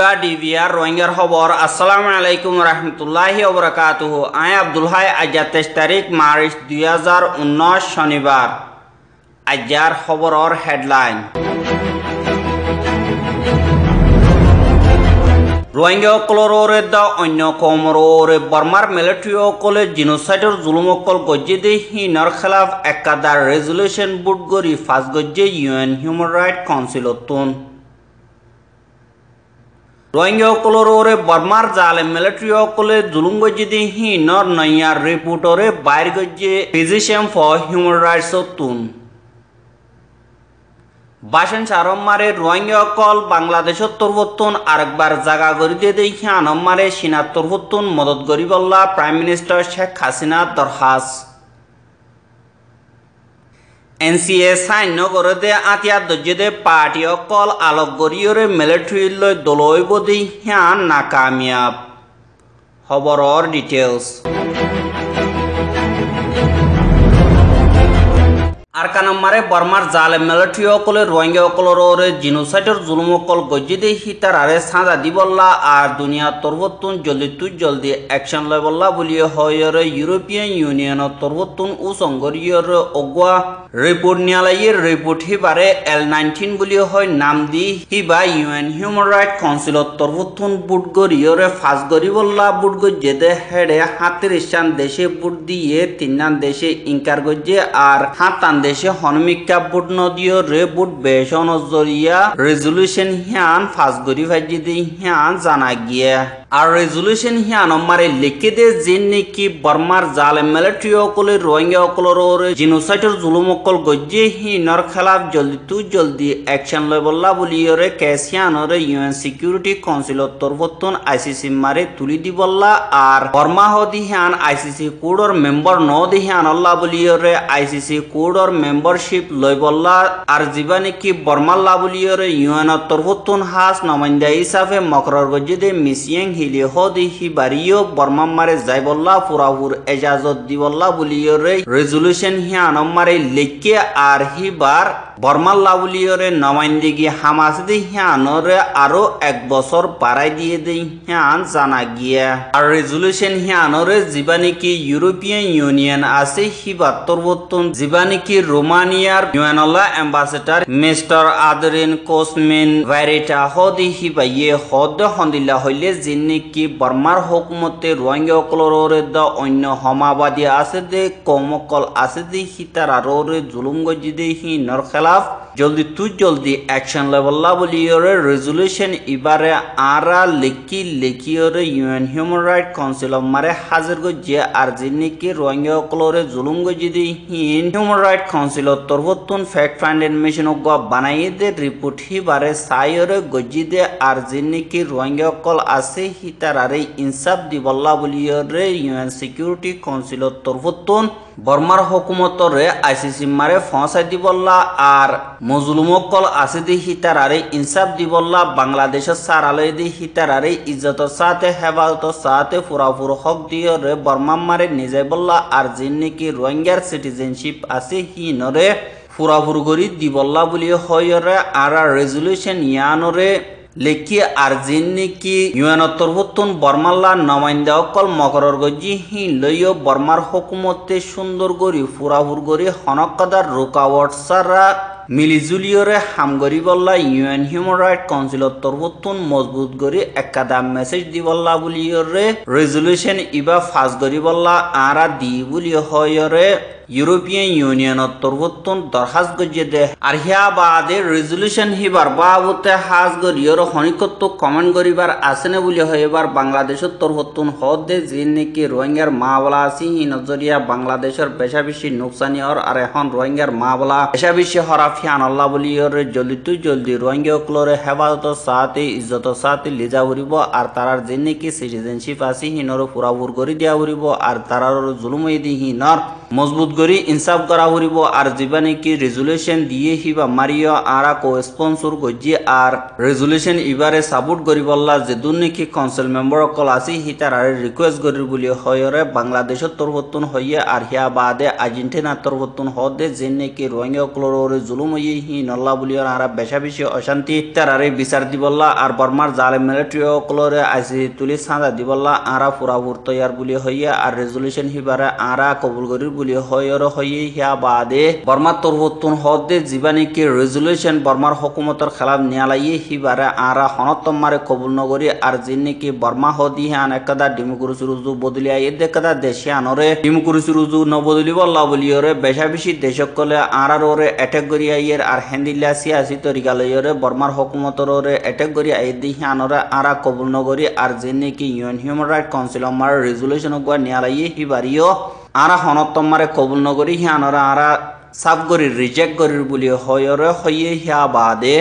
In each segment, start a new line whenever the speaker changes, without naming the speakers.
দিবা ডিভিয়ার রোহিঙ্গার খবর আসসালামু আলাইকুম রহমতুল্লাহি ওবরাকাত আয় আব্দুল হাই আজ্জা তেইশ তারিখ মার্চ দুই হাজার উনিশ শনিবার আজ্জার খবরের হেডলাইন রোহিঙ্গাসকলরে দা অন্য কমরে বর্মার মিলিটারিসকলে জিনোসাইটের জুলুমকল গজ্জে দে হিনর খেলাফ একাদার রেজলিউশন বুট গরি ফাঁস গজ্জে ইউএন হিউম্যান রাইট কাউন্সিলত রোহিঙ্গাসকলৰে বৰ্মাৰ জালে মিলিটাৰীসকলে জুলুম গজিদি সিনৰ নৈয়াৰ ৰিপৰ্টৰে বাইৰ গজি ফিজিচিয়ান ফৰ হিউমেন ৰাইটছৰ তুন বাসেন সারম্মারে রোহিঙ্গাসকল বাংলাদেশের তরফতুন আরেকবার জাগা করে দিয়ে দেই আনম্মারে সিনার তরফতুন মদত গরিবল্লা প্রাইম মিনিস্টার শেখ হাসিনা দরহাস এনসিএ সান্য করতে আতিয়া দজ্জেদে পার্টি অকল আলোক গরিয়রে মিলিটারিলৈ দলৈ বদি হ্যাঁ নাকামিয়াব খবৰৰ ডিটেইলছ আরকানাম্মারে বর্মার জাল অকলে রোহিঙ্গা জালে মেলটিসকলে রোহিঙ্গাসকলরে জিনোসাইডর জুলুমসকল গজ্জিদে হিতারারে সাজা দিবল্লা আর দুনিয়া তরবতুন জলদি তু জলদি অ্যাকশন লবল্লা বলিয়ে হয় ইউরোপিয়ান ইউনিয়ন তরবতুন ও সঙ্গরিয়র অগুয়া রিপোর্ট নিয়ালাইয়ের রিপোর্ট হিবারে এল নাইনটিন বলিয়ে হয় নাম দি হিবা ইউএন হিউম্যান রাইট কাউন্সিলত তরবতুন বুট গরিয়রে ফাঁস গরিবল্লা বুট গজ্জেদে হেডে হাতের ইসান দেশে বুট দিয়ে তিন দেশে ইনকার গজ্জে আর হাতান বাংলাদেশে হনমিকা বুট নদীয় রে বুট বেশন জরিয়া রেজলিউশন হ্যান ফাঁসগুড়ি ফাজিদি হিয়ান জানা গিয়া আর রেজলিউশন হিয়া নম্বরে লিখি দে জিন নেকি বর্মার জাল মিলিটারি অকলে রোহিঙ্গা অকলর জিনোসাইটের জুলুম অকল গজ্জে হি নর খেলাফ জলদি তু জলদি অ্যাকশন লয় ওরে বলিয়রে ক্যাশিয়ানরে ইউএন সিকিউরিটি কাউন্সিলর তরফতন আইসিসি মারে তুলি দি বললা আর বর্মা হদি হিয়ান আইসিসি কোডর মেম্বার ন দি হিয়ান বলি ওরে আইসিসি কোডর মেম্বারশিপ লয় বললা আর জিবা নেকি বর্মাল্লা ওরে ইউএনর তরফতন হাস নমাইন্দা হিসাবে মকরর গজ্জে দে মিসিয়েং হিলি হদি হিবারিও বর্মাম মারে যাইবল্লা ফুরাহুর এজাজত দি দিবল্লা বুলিয়রে রেজুলুশন হি আনম্মারে লিখে আর হি হিবার বর্মাল লাউলিয়রে নমাইন্দিগি হামাস দি হিয়ানরে আরো এক বছর বাড়াই দিয়ে দেই হিয়ান জানা গিয়া আর রেজুলুশন হিয়ানরে জীবানিকি ইউরোপিয়ান ইউনিয়ন আছে হি হিবাত্তরবর্তন জীবানিকি রোমানিয়ার ইউএনলা অ্যাম্বাসেডার মিস্টার আদরিন কোসমিন ভাইরেটা হদি হি বাইয়ে হদ হন্দিলা হইলে জিন নেকি বর্মাৰ হকুমতে ৰোহিংগীসকলৰেদ অন্য সমাবাদী আছে দে কমকল আছে দে সীতার আর আৰৰে জুলুম গজি দে সি খেলাফ জলদি তু জলদি অ্যাকশন লেভেল্লা বলিয়রে রেজুলেশন ইবারে আরা লেকি ওরে UN human right council of মারে হাজির যে আর জিনিকি রোহিঙ্গাসকলরে জুলুম গজিদি হিন হিউম্যান রাইট কাউন্সিলর তরবতুন ফ্যাক্ট ফাইন্ডেড মেশিন গ বানাই দে রিপোর্ট ওরে গজি দে আর রোহিঙ্গা অকল আছে হিতারারে ইনসাফ দিবল্লা বলিয়রে ইউএন সিকিউরিটি কাউন্সিলর তরফতন বর্মার হকুমতরে আইসিসি মারে ফসাই দিবল্লা আর মজলুমকল আছে দি হিতারারে ইনসাফ দিবল্লা বাংলাদেশের সারালয় দি হিতারারে ইজ্জত সাথে হেবালত সাথে ফুরাফুর হক দিয়রে বর্মা মারে নিজাই বল্লা আর যিন নাকি রোহিঙ্গার সিটিজেনশিপ আছে হি নরে ফুরাফুর করি দিবল্লা বুলি হয়রে আর রেজুলিউশন ইয়ানরে লেকি আর কি ইউএনর তরফতন বর্মাল্লা নমাইন্দা অকল মকরর গজি হি লইয় বর্মার হকুমতে সুন্দর গরি ফুরাহুর গরি হনকাদার রোকাওয়াট সারা মিলিজুলিয়রে হামগরি বল্লা ইউএন হিউম্যান রাইট কাউন্সিলর তরফতন মজবুত গরি একাদা মেসেজ দিবল্লা বুলিয়রে রেজলিউশন ইবা ফাঁস গরি বল্লা আরা দি বুলি হয়রে ইউরোপিয়ান ইউনিয়নের তর্বোত্তন দরখাস্ত গজিয়ে দে আর হিয়া বাদে রেজলিউশন হিবার বাবতে হাজ গরিয়র খনিকত্ব কমেন্ট করিবার না বলে হইবার বাংলাদেশের তর্বোত্তন হদ দে যে নাকি রোহিঙ্গার মা বলা আছে ই নজরিয়া বাংলাদেশের বেশি নোকসানি হর আর এখন রোহিঙ্গার মা বলা বেশি হরা ফিয়ান আল্লাহ বলি জলদি জলদি অকলরে হেফাজত সাথে ইজ্জত সাথে লিজা উড়িব আর তারার যে নাকি সিটিজেনশিপ আসি হিনর পুরাপুর করে দিয়া উড়িব আর তারার জুলুম দিহি নর মজবুত করি ইনসাফ করা হরিব আর যিবা নাকি রেজুলেশন দিয়ে হিবা মারিও আরা কো স্পন্সর গজি আর রেজুলেশন ইবারে সাপোর্ট করিবল্লা যে দুন কাউন্সিল মেম্বার অকল আসি হিতারারে রিকুয়েস্ট করির বুলি হয়রে বাংলাদেশের তরফতুন হইয়ে আর হিয়া বাদে আর্জেন্টিনার তরফতুন হদে যে নাকি রোহিঙ্গা অকলরে জুলুম হইয়ে হি নল্লা বুলিয়র আরা বেশা বেশি অশান্তি তারারে বিচার দিবল্লা আর বর্মার জালে মিলিটারি অকলরে আসি তুলি সাঁজা দিবল্লা আরা ফুরাফুর তৈয়ার বুলি হইয়ে আর রেজুলেশন হিবারে আরা কবুল করির গুলি হয়র হয়ে হিয়া বাদে বর্মার তরবতুন হদে জীবানীকে রেজুলেশন বর্মার হকুমতর খেলাফ নিয়ালাইয়ে হিবারে আরা হনতম্মারে কবুল নগরী আর জিনিকি বর্মা হদি হ্যান একদা ডিমুকুরুসি রুজু বদলিয়া এদ একদা দেশে আনরে ডিমুকুরুসি রুজু নবদলি বল্লা বলিয়রে বেশাবেশি দেশকলে আরার ওরে এটেক গরিয়া ইয়ের আর হেন্দিল্লা সিয়াসি তরিকালয়রে বর্মার হকুমতর ওরে এটেক গরিয়া এদ হিয়ানরে আরা কবুল নগরী আর জিনিকি ইউএন হিউম্যান রাইট কাউন্সিল আমার রেজুলেশন গুয়া নিয়ালাইয়ে হিবারিও আরা হনতম্মারে কবুল নগরী হিয়ানরা আরা সাফ গরির রিজেক্ট গরির বলি হয়রে হইয়ে হিয়া বাদে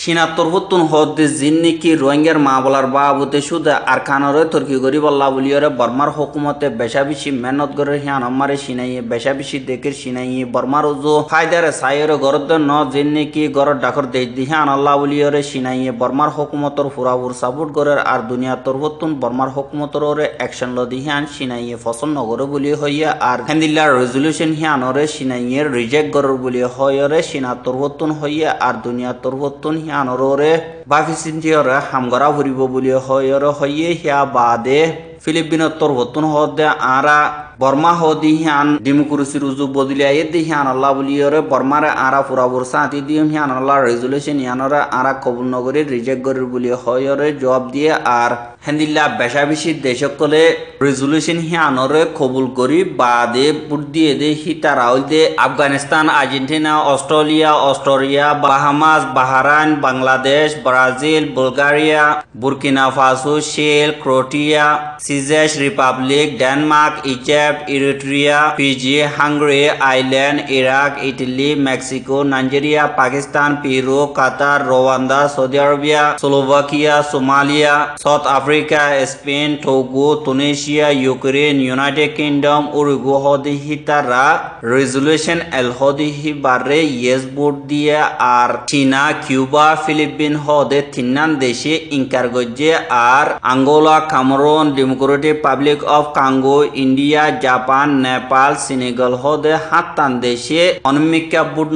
সিনা তরবতুন হদ্দে জিন্নিকি রোহিঙ্গার মামলার বাবুতে সুদে আর কানরে তুর্কি গরিব আল্লাহ বলিয়রে বর্মার হকুমতে বেশাবিশি মেহনত গরের হিয়ান আমারে সিনাইয়ে বেশাবিশি দেখের সিনাইয়ে বর্মার উজু ফায়দারে সাইরে গরদ ন জিন্নিকি গর ডাকর দেশ দিহান আল্লাহ বলিয়রে সিনাইয়ে বর্মার হকুমতর ফুরাবুর সাপোর্ট গরের আর দুনিয়া তরবতুন বর্মার হকুমতরে একশন লদিহান সিনাইয়ে ফসল নগরে বলি হইয়া আর হেন্দিল্লার রেজলিউশন হিয়ানরে সিনাইয়ের রিজেক্ট গরর বলি হয়রে সিনা তরবতুন হইয়া আর দুনিয়া তরবতুন আনৰৰে বাফিচিন্তিয়ৰে হামগরা ফুৰিব বুলি হয়ৰ হয়ে সেয়া বাদে ফিলিপিনের তরব হদে আরা বর্মা হদি হিয়ান ডিমকুরুসি রুজু বদলিয়া এদি হিয়ান আল্লাহ বলিয়রে বর্মারে আরা পুরাবুর সাথি দিম হিয়ান আল্লাহ রেজুলেশন হিয়ানরে আরা কবুল নগরী রিজেক্ট গরির বলি হয়রে জবাব দিয়ে আর হেন্দিল্লা বেশাবেশি দেশকলে রেজুলেশন হিয়ানরে কবুল করি বাদে বুট দিয়ে দে হিতা রাউল দে Afghanistan Argentina Australia Australia Bahamas Bahrain Bangladesh Brazil Bulgaria Burkina Faso শেল Croatia Czech Republic Denmark Egypt Eritrea Fiji Hungary Iceland Iraq Italy Mexico Nigeria Pakistan Peru Qatar Rwanda Saudi Arabia Slovakia Somalia South Africa Spain Togo Tunisia Ukraine United Kingdom Uruguay হদিহিতারা resolution এলহদিহি বারে yes board দিয়ে আর চীনা Cuba Philippines হদে তিনান দেশে ইনকার গজ্জে আর Angola Cameroon Democratic Republic of Congo India Japan Nepal Senegal হদে হাতান দেশে অনমিকা বুট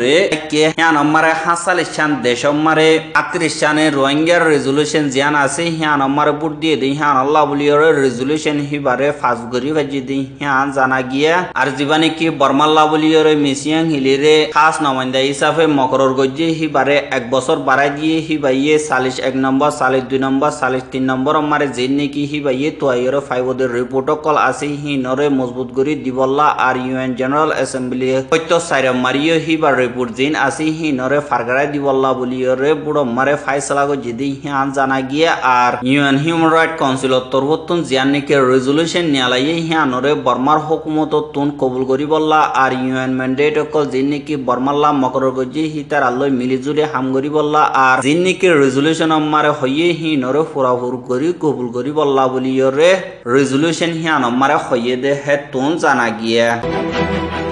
রে কে হ্যাঁ নম্বরে হাসাল ইসান দেশম্মারে আত্রিশ সানে রোহিঙ্গার রেজুলেশন জিয়ান আছে হ্যাঁ নম্বরে বুট দিয়ে দিই হ্যাঁ আল্লাহ বলিয়রে রেজুলেশন হিবারে ফাঁস গরি বাজি দিই হ্যাঁ জানা গিয়া আর জীবানে কি বর্মাল্লা বলিয়রে মিসিয়াং হিলিরে খাস নমাইন্দা হিসাবে মকরর গজ্জি হিবারে এক বছর বাড়াই দিয়ে হিবাইয়ে সালিশ এক নম্বর সালিশ দুই নম্বর সালিশ তিন নম্বর মারে জিন নাকি হিবাই ইয়ে তোয়াইয়ের ফাইবদের রিপোর্টক প্রোটোকল আছে হি নরে মজবুত করি দিবল্লা আর ইউএন জেনারেল এসেম্বলি সত্য সাইর মারিয় হি বা রিপোর্ট জিন আছে হি নরে ফারগারাই দিবল্লা রে বুড়ো মারে জিদি হি আন জানা গিয়ে আর ইউএন হিউম্যান রাইট কাউন্সিলত তরবত্তন জিয়ানিকে রেজুলেশন নিয়ালাইয়ে আনরে বর্মার হকুমত তুন কবুল করি বল্লা আর ইউএন ম্যান্ডেট অকল জিন নাকি বর্মাল্লা মকর গজি হি তার আল্লই মিলিজুলে হাম করি বল্লা আর জিন নাকি রেজলিউশন মারে হইয়ে হি নরে ফুরাফুর করি কবুল করি বল্লা বলি पोलियो रे रेजोल्यूशन ही अनुमार खोये दे है तोन जाना गिया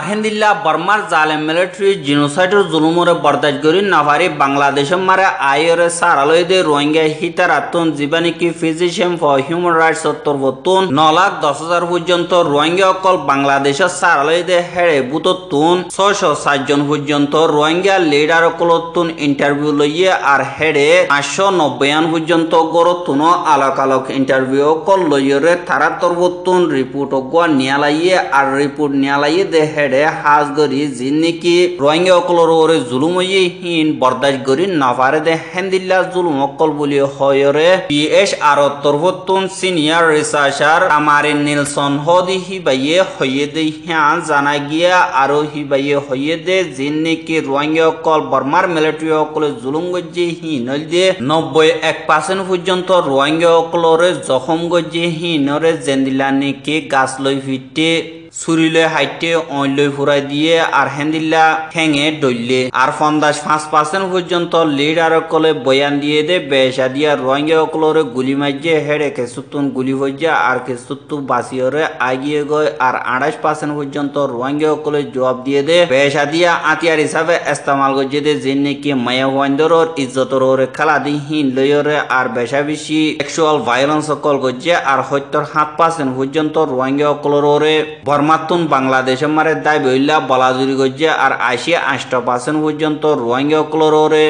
আহেন্দিল্লা বর্মার জালে মিলিটারি জিনোসাইটের জুলুমরে বরদাস করি নাভারি বাংলাদেশের মারে আইরে সারালয়দে রোহিঙ্গা হিতার আত্মন জীবানিকি ফিজিশিয়ান ফর হিউম্যান রাইটস তরবতুন ন লাখ দশ হাজার পর্যন্ত রোহিঙ্গা অকল বাংলাদেশের সারালয়দে হেড়ে বুত তুন ছয়শ সাতজন পর্যন্ত রোহিঙ্গা লিডার অকল তুন ইন্টারভিউ লইয়ে আর হেড়ে নব্বই আন পর্যন্ত তুন আলোক আলোক ইন্টারভিউ অকল লইয়রে তারা তরবতুন রিপোর্ট অগুয়া নিয়ালাইয়ে আর রিপোর্ট নিয়ালাইয়ে দেহে হেডে হাজ গরি জিনিকি রোহিঙ্গা অকলর ওরে জুলুম হিন বরদাস্ত গরি নাফারে দে হেন্দিল্লা জুলুম অকল বলি হয়রে পিএস আর তরফতুন সিনিয়র রিসার্চার আমারে নিলসন হদি হিবাইয়ে হইয়ে দে হ্যাঁ জানা গিয়া আরো হিবাইয়ে হইয়ে দে জিনিকি রোহিঙ্গা অকল বর্মার মিলিটারি অকলে জুলুম গজ্জি হীন দে নব্বই এক পার্সেন্ট পর্যন্ত রোহিঙ্গা অকলরে জখম গজ্জি হীনরে জেন্দিলা নেকি গাছ লৈ ফিটে সুরিলে হাইটে অইলই ফুরাই দিয়ে আর হেন্দিল্লা ঠেঙে ডললে আর ফন্দাস পাঁচ পার্সেন্ট পর্যন্ত লিডার কলে বয়ান দিয়ে দে বেসা দিয়া রঙে অকলরে গুলি মারিয়ে হেড়ে কেসুতুন গুলি হইয়া আর কেসুতু বাসিয়রে আগিয়ে গয় আর আড়াইশ পার্সেন্ট পর্যন্ত রঙে অকলে জবাব দিয়ে দে বেসা দিয়া আতিয়ার হিসাবে ইস্তেমাল করিয়ে দে যে নাকি মায়া হোয়াইন্দরর ইজ্জতর খেলা দি হিন লইরে আর বেশা বেশি সেক্সুয়াল ভায়োলেন্স অকল করছে আর হত্যর সাত পার্সেন্ট পর্যন্ত রোহিঙ্গা অকলরে বর মাতুন বাংলাদেশে মারে দায় বইলা বলাজুরি গজ্জে আর আশি আষ্ট পার্সেন্ট পর্যন্ত রোহিঙ্গা কলরে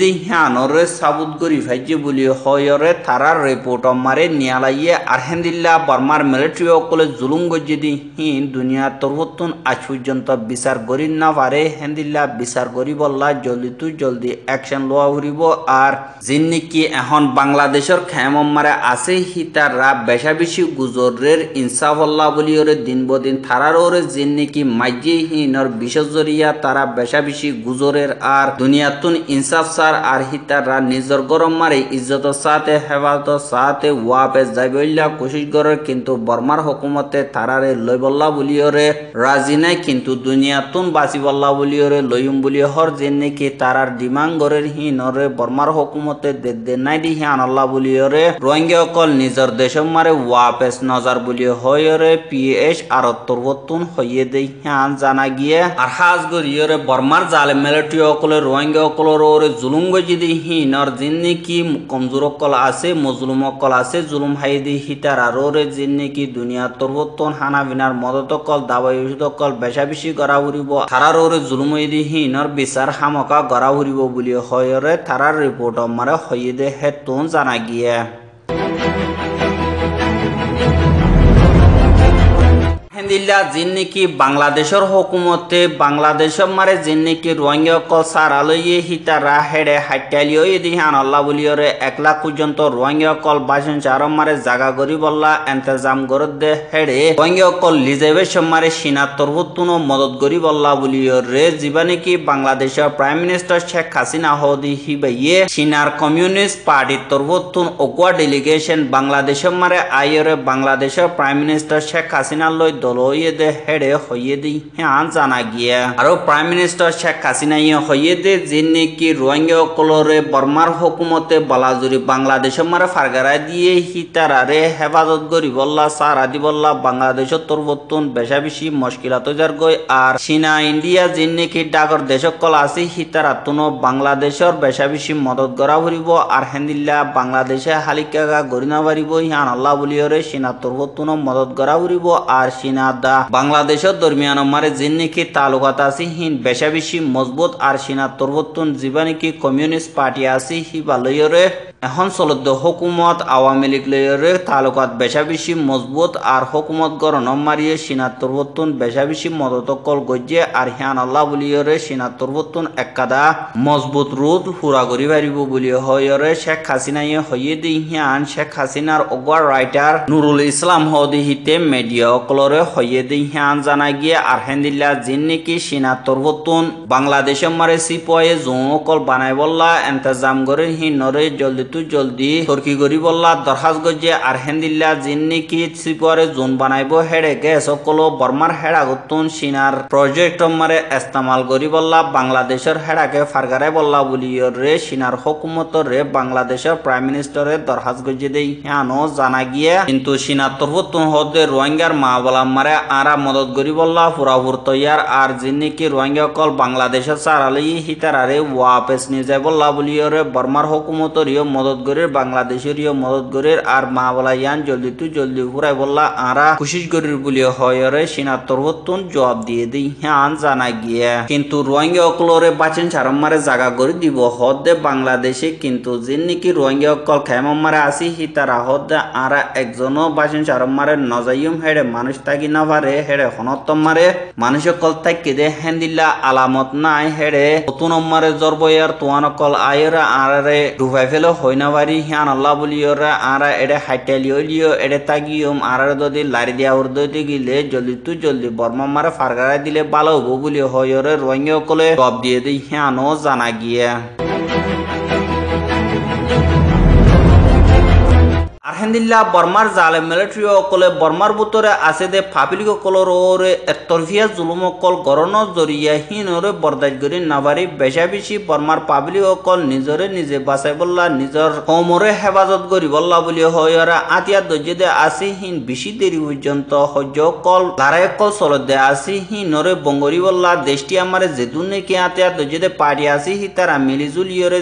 দি হ্যানরে সাবুত গরি ফাইজি বলি হয়রে তারার রিপোর্ট মারে নিয়ালাইয়ে আর হেন্দিল্লা বর্মার মিলিটারি অকলে জুলুম দি হিন দুনিয়া তরবত্তুন আজ পর্যন্ত বিচার করি না পারে হেন্দিল্লা বিচার গরি বললা জলদি তু জলদি অ্যাকশন লওয়া উড়িব আর যিনি কি এখন বাংলাদেশের খেমম মারে আছে রা বেশা বেশি গুজরের ইনসাফল্লাহ বলিয়রে দিনবদ দিন দীর্ঘদিন থারারোর জিন্নিকি মাইজিহীনর বিশজরিয়া তারা বেশাবেশি গুজরের আর দুনিয়াতুন ইনসাফ সার আর হিতাররা নিজর গরম মারে ইজ্জত সাথে হেফাজত সাথে ওয়াপে যাইবল্লা কোশিশ করে কিন্তু বর্মার হকুমতে থারারে লইবল্লা বুলিয়রে রাজি নাই কিন্তু দুনিয়াতুন বাঁচিবল্লা বুলিয়রে লইম বুলিয় হর জিন্নিকি তারার ডিমাঙ্গরের হিনরে বর্মার হকুমতে দে দে নাই দিহি আনল্লা বুলিয়রে রোহিঙ্গা অকল নিজর দেশম মারে ওয়াপেস নজার বুলিয় হয়রে পি এস আর তরবতন হইয়ে দেই হ্যাঁ জানা গিয়ে আর হাজ গরিয়রে বর্মার জালে মেলেটি অকলে রোহিঙ্গা অকলর ওরে জুলুম গজি দি হিনর জিন্নি কি কমজোর অকল আছে মজলুম অকল আছে জুলুম হাই দি হিতার আর ওরে জিন্নি কি দুনিয়া তরবতন হানা বিনার মদত অকল দাবাই ওষুধ অকল বেশা বেশি গড়া উড়িব তারার ওরে জুলুম হই দি হিনর বিচার হামকা গড়া উড়িব বুলি হয়রে তারার রিপোর্ট মারে হইয়ে দে হে জানা গিয়ে আলহামদুলিল্লাহ জিন্নিকি বাংলাদেশের হকুমতে বাংলাদেশের মারে জিন্নিকি রোহিঙ্গা কল হিতা রা হেড়ে হাইটালিয়ে দিহান আল্লাহ বলিয়রে এক লাখ পর্যন্ত রোহিঙ্গা কল বাসন চার মারে জাগা গরি বল্লা এন্তেজাম গরদে হেড়ে রোহিঙ্গা কল লিজেবে সম্মারে সিনা তরবতুন মদত গরি বল্লা বলিয়রে যিবা নাকি বাংলাদেশের প্রাইম মিনিস্টার শেখ হাসিনা হদি হিবাইয়ে সিনার কমিউনিস্ট পার্টি তরবতুন অকুয়া ডেলিগেশন বাংলাদেশের মারে আইয়রে বাংলাদেশের প্রাইম মিনিস্টার শেখ হাসিনার লই দল লয়েদে হেড়ে হইয়েদি হ্যাঁ জানা গিয়া আৰু প্ৰাইম মিনিষ্টাৰ শ্বেখ হাছিনাই হইয়েদে যে নেকি রোহিঙ্গাসকলরে বর্মার হকুমতে বলাজুরি বাংলাদেশের মাৰে ফারগারা দিয়ে হিতারারে হেফাজত গরিবল্লা সারা দিবল্লা বাংলাদেশের তরবর্তন বেশা বেশি মুশকিলাত যার গই আর চীনা ইণ্ডিয়া যে নেকি ডাগৰ দেশসকল আছে হিতারাতুনো বাংলাদেশৰ বেশা বেশি মদত গড়া ভরিব আর হেন্দিল্লা বাংলাদেশে হালিকাগা গরিনা বাড়িব হিয়ান আল্লাহ বলিয়রে চীনা তরবর্তনও মদত গড়া ভরিব আর চীনা মাদ্দা বাংলাদেশের দরমিয়ান মারে জিন্নিকি তালুকাত আসি হিন বেশাবেশি মজবুত আর সিনা তরবতুন জীবানিকি কমিউনিস্ট পার্টি আসি হি বালয়রে এখন চলদ্দ হুকুমত আওয়ামী লীগ লয়রে তালুকাত বেশাবেশি মজবুত আর হকুমত গরণ মারিয়ে সিনা তরবতুন বেশাবেশি মদতকল গজ্জে আর হিয়ান আল্লাহ বলিয়রে সিনা তরবতুন একাদা মজবুত রোদ হুরা করি পারিব বলি হয়রে শেখ হাসিনাই হইয়ে দি হিয়ান শেখ হাসিনার অগোয়ার রাইটার নুরুল ইসলাম হদিহিতে মেডিয়া অকলরে হইয়ে দিই হ্যান জানা গিয়ে আর হেন্দিল্লা জিন নাকি সিনা তরবতুন বাংলাদেশে মারে সিপয়ে জোঁকল বানাই বললা এন্তজাম করে হি নরে জলদি তু জলদি তর্কি গরি বললা দরখাস গজে আর হেন্দিল্লা জিন নাকি সিপরে জোন বানাইব হেড়ে গে সকল বর্মার হেড়া গতুন সিনার প্রজেক্ট মারে ইস্তেমাল গরি বললা বাংলাদেশের হেড়াকে ফারগারে বললা বলি রে সিনার হকুমত রে বাংলাদেশের প্রাইম মিনিস্টারের দরখাস গজে দেই হ্যাঁ জানা গিয়ে কিন্তু সিনা তরবতুন হদে রোহিঙ্গার মা বলা মারে আরা মদত করি বললা ফুরাফুর তৈয়ার আর যিনি কি রোহিঙ্গা অকল বাংলাদেশের সারালি হিতার আরে ওয়াপেস নিয়ে যায় বললা বলিওরে বর্মার হকুমতর ইয় মদত গরির বাংলাদেশের ইয় মদত গরির আর মা বলা ইয়ান জলদি তু জলদি ফুরাই বললা আরা খুশিস গরির বলিও হয়রে সিনাত্তর হতুন জবাব দিয়ে দিই হ্যাঁ জানা গিয়ে কিন্তু রোহিঙ্গা অকলরে বাঁচেন সারম মারে জাগা করে দিব হদে বাংলাদেশে কিন্তু যিনি কি রোহিঙ্গা অকল খেমাম মারে আসি হিতারা হদে আরা একজনও বাঁচেন সারম মারে নজাইম হেডে মানুষ থাকি নাভারে হেড়ে হনত্তম মারে মানুষে কল থাকি দে হেন্দিল্লা আলামত নাই হেড়ে নতুন অম্মারে জরবয়ার তোয়ান কল আয়রা আরে ডুবাই ফেলো হই না হিয়ান আল্লাহ বলিয়রা আরা এডে হাইটালিও লিও এডে তাগিয়ম আরার দদি লারি দিয়া উর দদি গিলে জলদি তু জলদি বর্মা মারে ফারগারা দিলে ভালো হবো বলি হয়রে রোহিঙ্গা কলে জব দিয়ে দিই হিয়ানও জানা গিয়া হেন্দিল্লা বর্মার জালে মিলিটারি অকলে বর্মার বুতরে আছে দে ফাপিলিক অকলরে এতরফিয়া জুলুম অকল গরণ জরিয়া হীনরে বরদাস করি নাবারি বেশা বেশি বর্মার পাবলিক অকল নিজরে নিজে বাঁচাই বললা নিজর কমরে হেফাজত করি বললা বলি হয়রা আতিয়া দর্জে দে আছে হীন বেশি দেরি পর্যন্ত সহ্য অকল লারাই অকল চলত দে আছে হীনরে বঙ্গরি বললা দেশটি আমার যেদু নেকি আতিয়া দর্জে দে পারি আসি হি তারা মিলিজুলিয়রে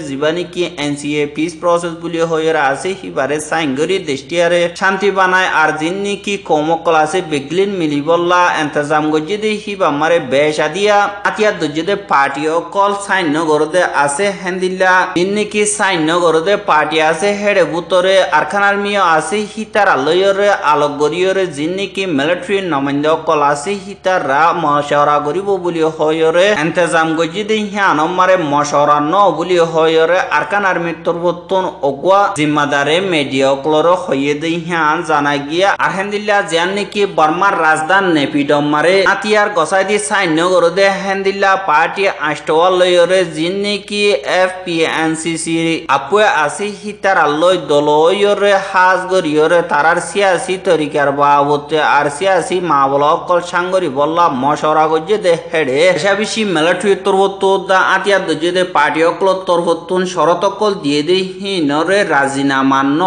কি N C A peace process বলি হয়রা আছে বারে সাইন করি দেশটিয়ারে শান্তি বানায় আর জিন্নি কি কমকলাসে বেগলিন মিলিবল্লা এন্তজাম গজিদে হিবা মারে বেশা দিয়া আতিয়া দজ্জিদে পার্টি অকল সাইন্য গরদে আছে হেন্দিল্লা জিন্নি কি সাইন্য গরদে পার্টি আছে হেড়ে বুতরে আরখানার মিয় আছে হিতার আলয়রে আলোক গরিয়রে জিন্নি কি মিলিটারি নমান্দ অকল আছে হিতার রা মশারা গরিব বুলি হয়রে এন্তজাম গজিদে হিয়ান মারে মশারা ন বুলি হয়রে আরখান আর্মির তরবত্তন অগুয়া জিম্মাদারে মেডিয়া ক্লোরো হইয়েদিহান জানা গিয়া আরহেন্দিল্লা জিয়ান নাকি বর্মার রাজধান নেপিডম মারে গসাই দি হেন্দিল্লা পার্টি আষ্টওয়াল লয়রে জিন নাকি F P N C C আপুয়ে আসি হিতার দলয়রে হাজ গরিয়রে তারার সিয়াসি তরিকার বাবতে আর সিয়াসি মা বল অকল সাঙ্গরি বল্লা মশরা গজ্জে দে হেডে হিসাবিসি মেলাটুয়ে তরবত দা আতিয়ার দজ্জে দে পার্টি অকল তরবতুন শরতকল দিয়ে দে হিনরে রাজিনামান্য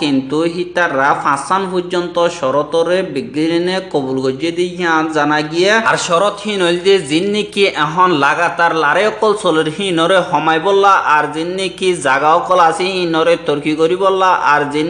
কিন্তু দুই হিতাররা ফাঁসান পর্যন্ত শরতরে বিজ্ঞানে কবুল গজিয়ে দিয়া জানা গিয়া আর শরত হীন হইল যে জিন নাকি এখন লাগাতার লারে অকল চলের হিনরে সমাই বললা আর জিন নাকি জাগা অকল আছে হিনরে তর্কি করি বললা আর জিন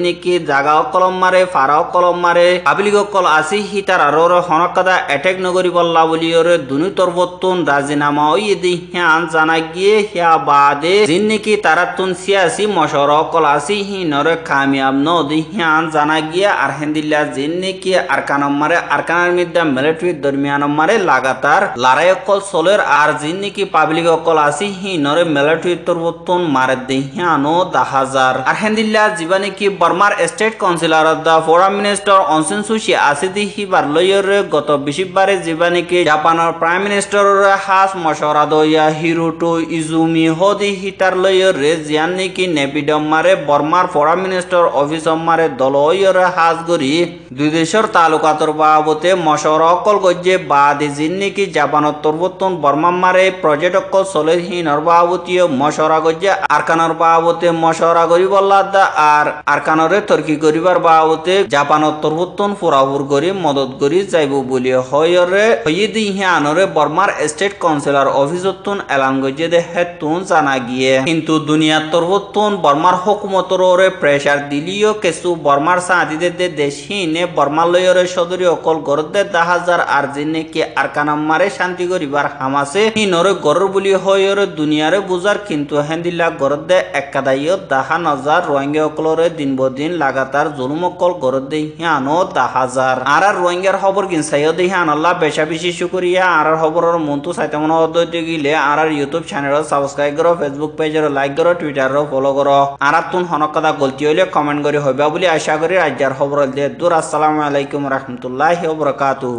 জাগা কলম মারে ফারাও কলম মারে আবিলিগ অকল আছে হিতার আরোর হনকাদা এটেক নগরী বললা বলিওরে দুনু তরবত্তুন রাজিনামা ওই ইয়ে দি হ্যাঁ জানা গিয়ে হ্যাঁ বাদে জিন নাকি তারা তুন সিয়াসি মশর অকল আছে হিনরে কামিয়াব নদ দিহিয়ান জানা গিয়া আর হেন্দিল্লা জিন্নি কি আরকানম মারে আরকানার মিদ্যা মিলিটারি দরমিয়ানম মারে লাগাতার লারাই অকল চলের আর জিন্নি কি পাবলিক অকল আসি হি নরে মিলিটারি তরবতন মারে দিহিয়ানো দাহাজার আর হেন্দিল্লা জীবানি কি বর্মার state counsellor of the foreign minister Aung San Suu Kyi আসি দিহি বারলয়রে গত বিশিবারে জীবানি কি জাপানের প্রাইম মিনিস্টার হাস মশরা দয়া হিরোটো ইজুমি হদি হিতার লয়রে জিয়ানি কি নেবিডম মারে বর্মার ফরেন মিনিস্টার অফিস নম্বরে দলয়রে হাজ গরি দুই দেশের তালুকাতর বাবতে মশর অকল গজ্জে বাদে জিন্নিকি জাপানত তরবতন বর্মাম্মারে পর্যটক চলে হীনর বাবতীয় মশরা গজ্জে আরকানর বাবতে মশরা গরি বল্লাদা আর আরকানরে তর্কি করিবার বাবতে জাপানত তরবতন ফুরাফুর করি মদত করি যাইব বলি হয়রে হইদি হিয়ানরে বর্মার স্টেট কাউন্সিলর অফিসতুন এলান গজ্জে দে হেতুন জানা গিয়ে কিন্তু দুনিয়ার তরবতন বর্মার হকুমতরে প্রেসার দিলিও কে কেসু বর্মার সাঁদিদে দেশি নে বর্মালয়রে অকল গরদে দাহাজার আর জিনে কে আর কানাম্মারে শান্তি করিবার হামাসে হিনরে গরর বুলি হয়রে দুনিয়ারে বুজার কিন্তু হেন্দিলা গরদে একাদাই দাহা নজার রোহিঙ্গা অকলরে দিন বদিন লাগাতার জুলুম অকল গরদে হিয়ানো দাহাজার আর আর রোহিঙ্গার খবর গিনসাইয় দে হিয়ান আল্লাহ বেশা বেশি শুকরিয়া আর খবরের মন্তু সাইতামন হদতে গিলে আর আর ইউটিউব চ্যানেল সাবস্ক্রাইব করো ফেসবুক পেজের লাইক করো টুইটার ফলো করো আর তুন হনকদা গলতি হইলে কমেন্ট করে হবে বাবুলি আশা করি রাজ্যার খবর দিয়ে দূর আসসালামু আলাইকুম রহমতুল্লাহ বরকাতু